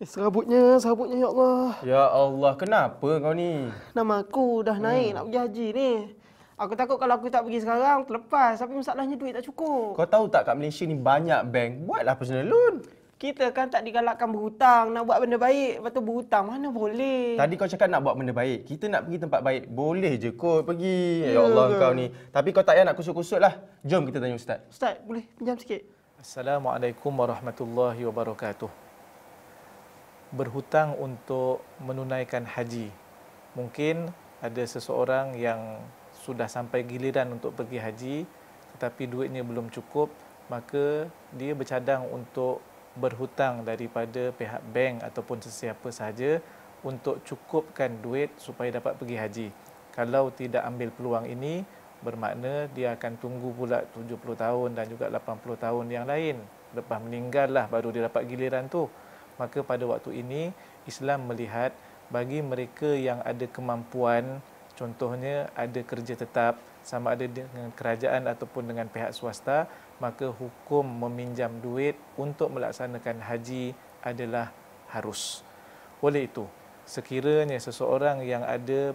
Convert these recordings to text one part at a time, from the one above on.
Eh, serabutnya, serabutnya, Ya Allah. Ya Allah, kenapa kau ni? Nama aku dah hmm. naik hmm. nak pergi haji ni. Aku takut kalau aku tak pergi sekarang, terlepas. Tapi masalahnya duit tak cukup. Kau tahu tak kat Malaysia ni banyak bank? Buatlah personal loan. Kita kan tak digalakkan berhutang. Nak buat benda baik, lepas tu berhutang. Mana boleh? Tadi kau cakap nak buat benda baik. Kita nak pergi tempat baik. Boleh je kot pergi. Ya, ya Allah kau ni. Tapi kau tak payah nak kusut-kusut lah. Jom kita tanya Ustaz. Ustaz, boleh pinjam sikit? Assalamualaikum warahmatullahi wabarakatuh berhutang untuk menunaikan haji. Mungkin ada seseorang yang sudah sampai giliran untuk pergi haji tetapi duitnya belum cukup, maka dia bercadang untuk berhutang daripada pihak bank ataupun sesiapa sahaja untuk cukupkan duit supaya dapat pergi haji. Kalau tidak ambil peluang ini, bermakna dia akan tunggu pula 70 tahun dan juga 80 tahun yang lain. Lepas meninggal lah baru dia dapat giliran tu maka pada waktu ini Islam melihat bagi mereka yang ada kemampuan contohnya ada kerja tetap sama ada dengan kerajaan ataupun dengan pihak swasta maka hukum meminjam duit untuk melaksanakan haji adalah harus oleh itu sekiranya seseorang yang ada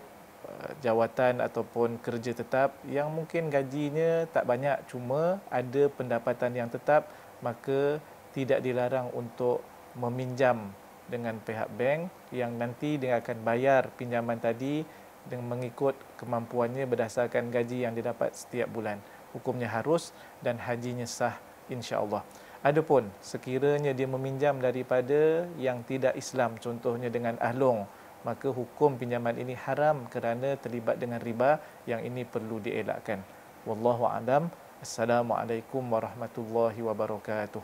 eh, jawatan ataupun kerja tetap yang mungkin gajinya tak banyak cuma ada pendapatan yang tetap maka tidak dilarang untuk meminjam dengan pihak bank yang nanti dia akan bayar pinjaman tadi dengan mengikut kemampuannya berdasarkan gaji yang didapat setiap bulan. Hukumnya harus dan hajinya sah insya-Allah. Adapun sekiranya dia meminjam daripada yang tidak Islam contohnya dengan ahlong maka hukum pinjaman ini haram kerana terlibat dengan riba yang ini perlu dielakkan. Wallahu a'lam. Assalamualaikum warahmatullahi wabarakatuh.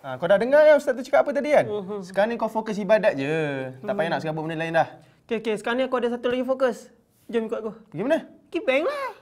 Ha, kau dah dengar ya Ustaz tu cakap apa tadi kan? Uh-huh. Sekarang ni kau fokus ibadat je. Tak payah mhm. nak sekarang benda lain dah. Okay, okay. Sekarang ni aku ada satu lagi fokus. Jom ikut aku. Pergi mana? Pergi lah.